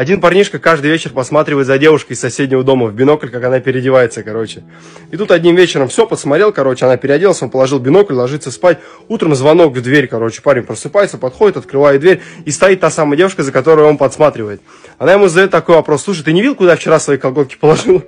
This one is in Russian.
Один парнишка каждый вечер посматривает за девушкой из соседнего дома в бинокль, как она переодевается, короче. И тут одним вечером все посмотрел, короче, она переоделась, он положил бинокль, ложится спать. Утром звонок в дверь, короче, парень просыпается, подходит, открывает дверь, и стоит та самая девушка, за которую он подсматривает. Она ему задает такой вопрос, слушай, ты не видел, куда вчера свои колготки положил?